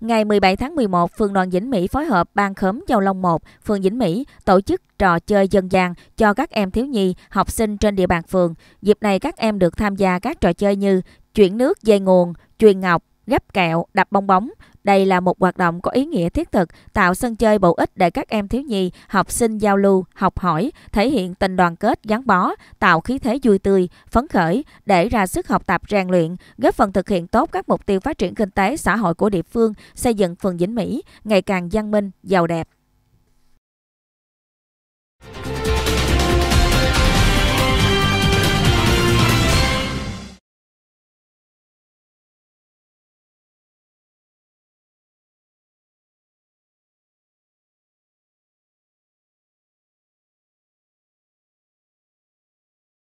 Ngày 17 tháng 11, Phường đoàn Vĩnh Mỹ phối hợp Ban khóm Châu Long 1, phường Vĩnh Mỹ tổ chức trò chơi dân gian cho các em thiếu nhi, học sinh trên địa bàn phường. Dịp này các em được tham gia các trò chơi như chuyển nước dây nguồn, truyền ngọc, gấp kẹo, đập bong bóng. Đây là một hoạt động có ý nghĩa thiết thực, tạo sân chơi bổ ích để các em thiếu nhi, học sinh giao lưu, học hỏi, thể hiện tình đoàn kết gắn bó, tạo khí thế vui tươi, phấn khởi để ra sức học tập rèn luyện, góp phần thực hiện tốt các mục tiêu phát triển kinh tế xã hội của địa phương, xây dựng phường Vĩnh Mỹ ngày càng văn minh, giàu đẹp.